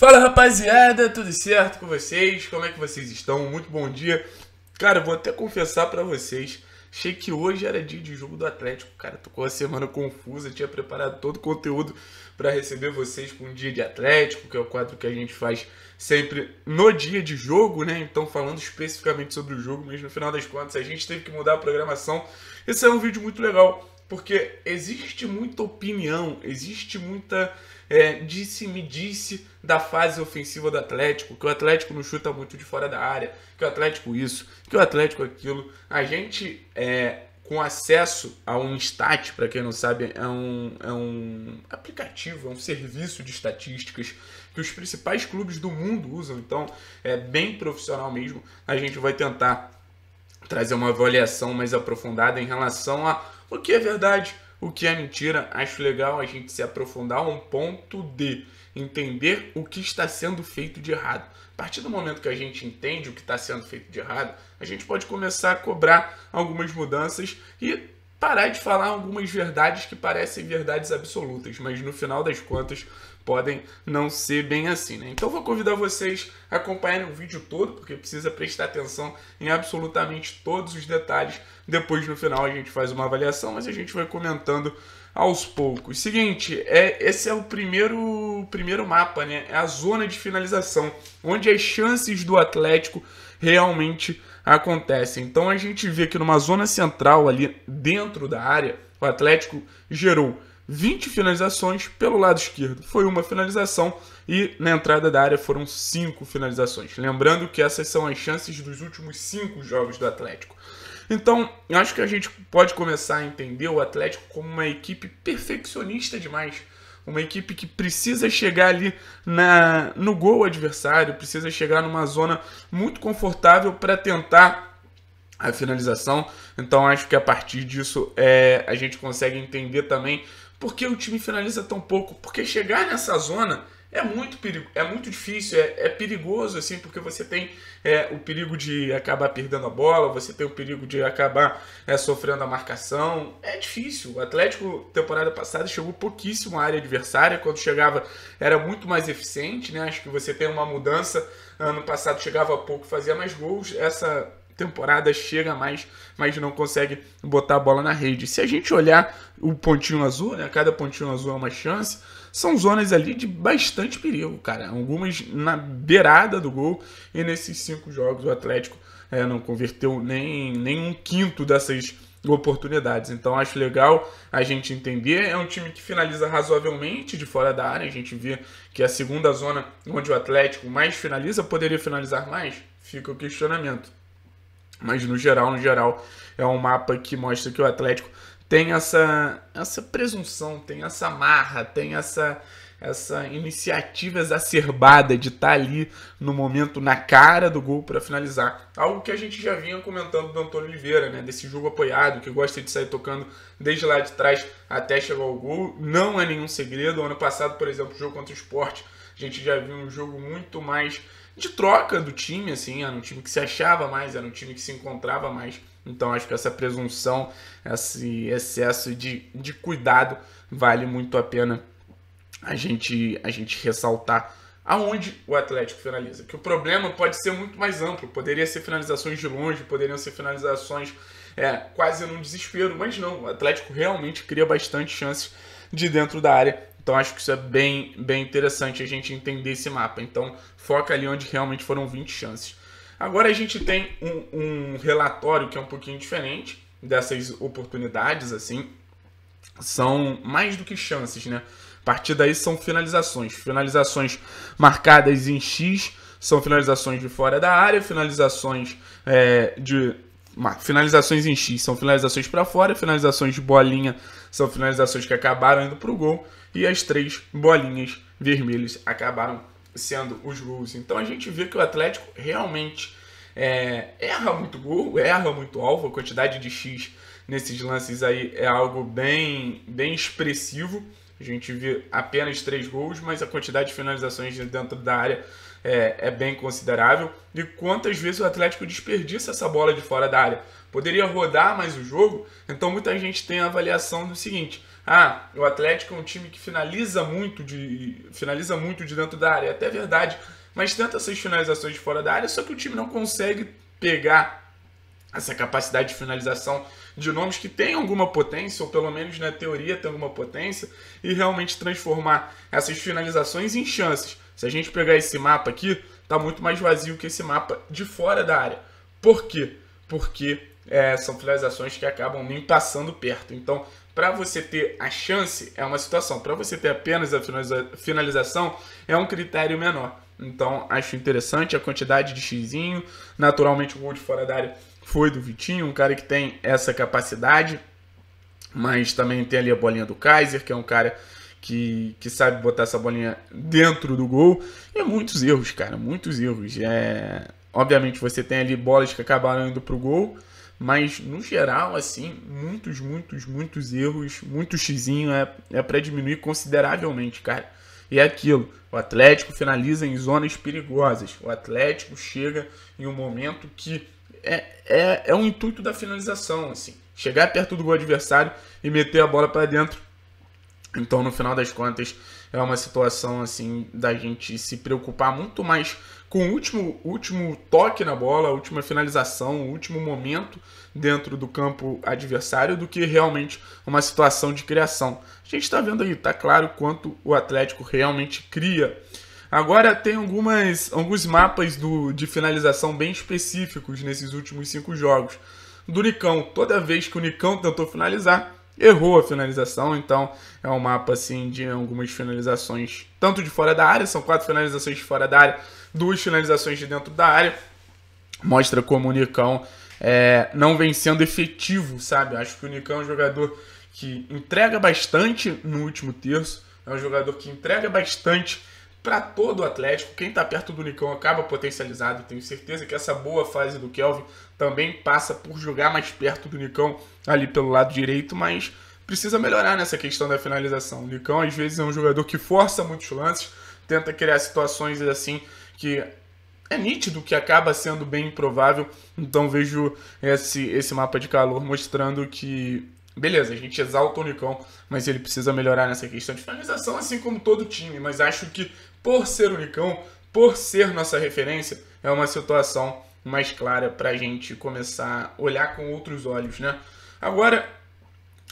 Fala rapaziada, tudo certo com vocês? Como é que vocês estão? Muito bom dia. Cara, vou até confessar para vocês, achei que hoje era dia de jogo do Atlético. Cara, tô com uma semana confusa, tinha preparado todo o conteúdo para receber vocês com o dia de Atlético, que é o quadro que a gente faz sempre no dia de jogo, né? Então falando especificamente sobre o jogo, mas no final das contas a gente teve que mudar a programação. Esse é um vídeo muito legal porque existe muita opinião, existe muita é, disse-me disse da fase ofensiva do Atlético, que o Atlético não chuta muito de fora da área, que o Atlético isso, que o Atlético aquilo. A gente, é, com acesso a um stat, para quem não sabe, é um, é um aplicativo, é um serviço de estatísticas que os principais clubes do mundo usam, então é bem profissional mesmo. A gente vai tentar trazer uma avaliação mais aprofundada em relação a o que é verdade, o que é mentira. Acho legal a gente se aprofundar a um ponto de entender o que está sendo feito de errado. A partir do momento que a gente entende o que está sendo feito de errado, a gente pode começar a cobrar algumas mudanças e parar de falar algumas verdades que parecem verdades absolutas, mas no final das contas podem não ser bem assim, né? Então vou convidar vocês a acompanharem o vídeo todo, porque precisa prestar atenção em absolutamente todos os detalhes. Depois no final a gente faz uma avaliação, mas a gente vai comentando aos poucos. Seguinte, é, esse é o primeiro, primeiro mapa, né? É a zona de finalização, onde as chances do Atlético realmente acontecem. Então a gente vê que numa zona central ali dentro da área, o Atlético gerou 20 finalizações pelo lado esquerdo. Foi uma finalização e na entrada da área foram 5 finalizações. Lembrando que essas são as chances dos últimos 5 jogos do Atlético. Então, acho que a gente pode começar a entender o Atlético como uma equipe perfeccionista demais. Uma equipe que precisa chegar ali na, no gol adversário, precisa chegar numa zona muito confortável para tentar a finalização. Então acho que a partir disso é, a gente consegue entender também por que o time finaliza tão pouco? Porque chegar nessa zona é muito, perigo, é muito difícil, é, é perigoso, assim, porque você tem é, o perigo de acabar perdendo a bola, você tem o perigo de acabar é, sofrendo a marcação. É difícil. O Atlético, temporada passada, chegou pouquíssimo à área adversária. Quando chegava, era muito mais eficiente, né? Acho que você tem uma mudança. Ano passado chegava pouco, fazia mais gols. Essa temporada chega mais, mas não consegue botar a bola na rede. Se a gente olhar o pontinho azul, né, cada pontinho azul é uma chance, são zonas ali de bastante perigo, cara. Algumas na beirada do gol e nesses cinco jogos o Atlético é, não converteu nem, nem um quinto dessas oportunidades. Então acho legal a gente entender. É um time que finaliza razoavelmente de fora da área. A gente vê que é a segunda zona onde o Atlético mais finaliza poderia finalizar mais. Fica o questionamento. Mas no geral, no geral, é um mapa que mostra que o Atlético tem essa, essa presunção, tem essa marra, tem essa, essa iniciativa exacerbada de estar tá ali no momento na cara do gol para finalizar. Algo que a gente já vinha comentando do Antônio Oliveira, né? desse jogo apoiado, que gosta de sair tocando desde lá de trás até chegar ao gol. Não é nenhum segredo. Ano passado, por exemplo, o jogo contra o Sport a gente já viu um jogo muito mais de troca do time, assim, era um time que se achava mais, era um time que se encontrava mais. Então acho que essa presunção, esse excesso de, de cuidado vale muito a pena a gente, a gente ressaltar aonde o Atlético finaliza. Que o problema pode ser muito mais amplo, poderia ser finalizações de longe, poderiam ser finalizações é, quase num desespero, mas não, o Atlético realmente cria bastante chances de dentro da área então acho que isso é bem, bem interessante a gente entender esse mapa. Então foca ali onde realmente foram 20 chances. Agora a gente tem um, um relatório que é um pouquinho diferente dessas oportunidades, assim. São mais do que chances, né? A partir daí são finalizações. Finalizações marcadas em X são finalizações de fora da área, finalizações é, de finalizações em X são finalizações para fora, finalizações de bolinha são finalizações que acabaram indo para o gol e as três bolinhas vermelhas acabaram sendo os gols. Então a gente vê que o Atlético realmente é, erra muito gol, erra muito alvo, a quantidade de X nesses lances aí é algo bem, bem expressivo. A gente vê apenas três gols, mas a quantidade de finalizações dentro da área é, é bem considerável. E quantas vezes o Atlético desperdiça essa bola de fora da área? Poderia rodar mais o jogo? Então muita gente tem a avaliação do seguinte: ah, o Atlético é um time que finaliza muito de finaliza muito de dentro da área, é até verdade, mas tenta essas finalizações de fora da área, só que o time não consegue pegar essa capacidade de finalização de nomes que tem alguma potência, ou pelo menos na teoria tem alguma potência, e realmente transformar essas finalizações em chances. Se a gente pegar esse mapa aqui, tá muito mais vazio que esse mapa de fora da área. Por quê? Porque é, são finalizações que acabam nem passando perto. Então, para você ter a chance, é uma situação. Para você ter apenas a finalização, é um critério menor. Então, acho interessante a quantidade de xizinho. Naturalmente, o gol de fora da área foi do Vitinho, um cara que tem essa capacidade. Mas também tem ali a bolinha do Kaiser, que é um cara que, que sabe botar essa bolinha dentro do gol. E é muitos erros, cara, muitos erros. É, obviamente você tem ali bolas que acabaram indo pro gol, mas no geral, assim, muitos, muitos, muitos erros, muito xizinho é, é para diminuir consideravelmente, cara. E é aquilo, o Atlético finaliza em zonas perigosas. O Atlético chega em um momento que é, é, é um intuito da finalização, assim. Chegar perto do gol adversário e meter a bola para dentro então, no final das contas, é uma situação assim da gente se preocupar muito mais com o último, último toque na bola, a última finalização, o último momento dentro do campo adversário do que realmente uma situação de criação. A gente está vendo aí, tá claro quanto o Atlético realmente cria. Agora tem algumas, alguns mapas do, de finalização bem específicos nesses últimos cinco jogos. Do Nicão, toda vez que o Nicão tentou finalizar, errou a finalização, então é um mapa assim de algumas finalizações, tanto de fora da área, são quatro finalizações de fora da área, duas finalizações de dentro da área. Mostra como o Nicão é, não vem sendo efetivo, sabe? Acho que o Nicão é um jogador que entrega bastante no último terço, é um jogador que entrega bastante para todo o Atlético. Quem está perto do Nicão acaba potencializado. Tenho certeza que essa boa fase do Kelvin também passa por jogar mais perto do Nicão ali pelo lado direito, mas precisa melhorar nessa questão da finalização. O Nicão às vezes é um jogador que força muitos lances, tenta criar situações assim que é nítido que acaba sendo bem improvável. Então vejo esse, esse mapa de calor mostrando que Beleza, a gente exalta o Nicão, mas ele precisa melhorar nessa questão de finalização, assim como todo time. Mas acho que por ser o Nicão, por ser nossa referência, é uma situação mais clara para a gente começar a olhar com outros olhos, né? Agora,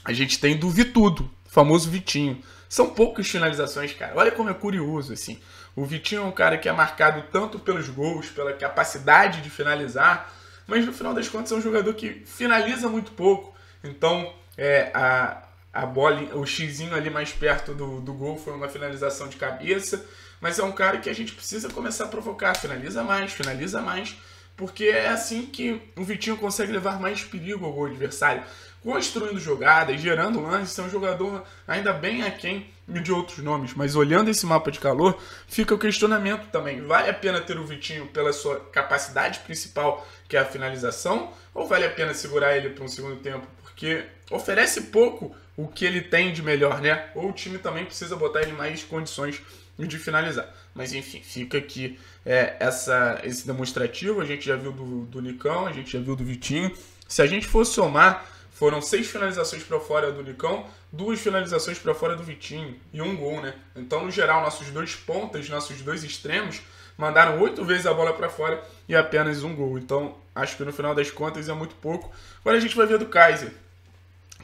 a gente tem do Vitudo, famoso Vitinho. São poucas finalizações, cara. Olha como é curioso, assim. O Vitinho é um cara que é marcado tanto pelos gols, pela capacidade de finalizar, mas no final das contas é um jogador que finaliza muito pouco. Então, é, a, a bola, o xizinho ali mais perto do, do gol foi uma finalização de cabeça, mas é um cara que a gente precisa começar a provocar, finaliza mais, finaliza mais, porque é assim que o Vitinho consegue levar mais perigo ao gol adversário, construindo jogadas, gerando lances, é um jogador ainda bem aquém de outros nomes, mas olhando esse mapa de calor, fica o questionamento também, vale a pena ter o Vitinho pela sua capacidade principal, que é a finalização, ou vale a pena segurar ele para um segundo tempo porque oferece pouco o que ele tem de melhor, né? Ou o time também precisa botar ele em mais condições de finalizar. Mas enfim, fica aqui é, essa, esse demonstrativo. A gente já viu do, do Nicão, a gente já viu do Vitinho. Se a gente for somar, foram seis finalizações para fora do Nicão, duas finalizações para fora do Vitinho e um gol, né? Então, no geral, nossos dois pontas, nossos dois extremos, mandaram oito vezes a bola para fora e apenas um gol. Então, acho que no final das contas é muito pouco. Agora a gente vai ver do Kaiser.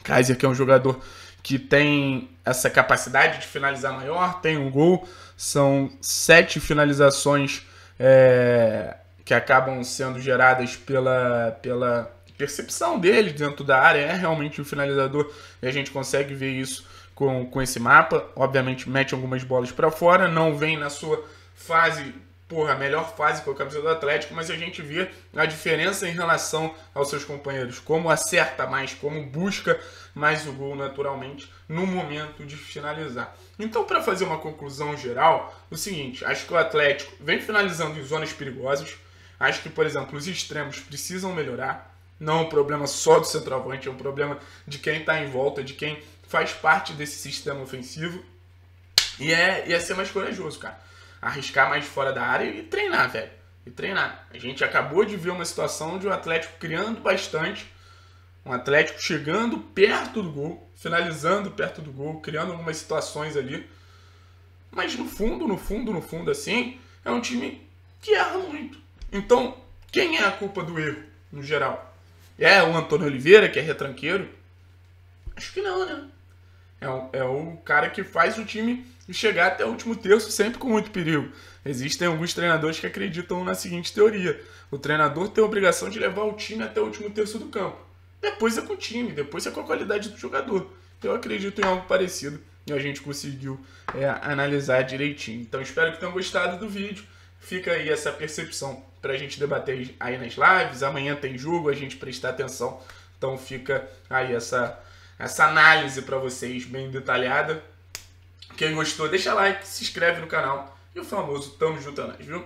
Kaiser, que é um jogador que tem essa capacidade de finalizar maior, tem um gol. São sete finalizações é, que acabam sendo geradas pela, pela percepção dele dentro da área. É realmente um finalizador e a gente consegue ver isso com, com esse mapa. Obviamente, mete algumas bolas para fora, não vem na sua fase porra, a melhor fase com a camisa do Atlético, mas a gente vê a diferença em relação aos seus companheiros, como acerta mais, como busca mais o gol naturalmente no momento de finalizar. Então, para fazer uma conclusão geral, o seguinte, acho que o Atlético vem finalizando em zonas perigosas, acho que, por exemplo, os extremos precisam melhorar, não é um problema só do centroavante, é um problema de quem está em volta, de quem faz parte desse sistema ofensivo, e é, e é ser mais corajoso, cara arriscar mais fora da área e treinar, velho. E treinar. A gente acabou de ver uma situação de um Atlético criando bastante, um Atlético chegando perto do gol, finalizando perto do gol, criando algumas situações ali. Mas no fundo, no fundo, no fundo, assim, é um time que erra muito. Então, quem é a culpa do erro, no geral? É o Antônio Oliveira, que é retranqueiro? Acho que não, né? É o, é o cara que faz o time chegar até o último terço sempre com muito perigo. Existem alguns treinadores que acreditam na seguinte teoria: o treinador tem a obrigação de levar o time até o último terço do campo. Depois é com o time, depois é com a qualidade do jogador. Então, eu acredito em algo parecido e a gente conseguiu é, analisar direitinho. Então espero que tenham gostado do vídeo. Fica aí essa percepção para a gente debater aí nas lives. Amanhã tem jogo, a gente prestar atenção. Então fica aí essa essa análise para vocês bem detalhada. Quem gostou, deixa like, se inscreve no canal e o famoso tamo junto a é nós, viu?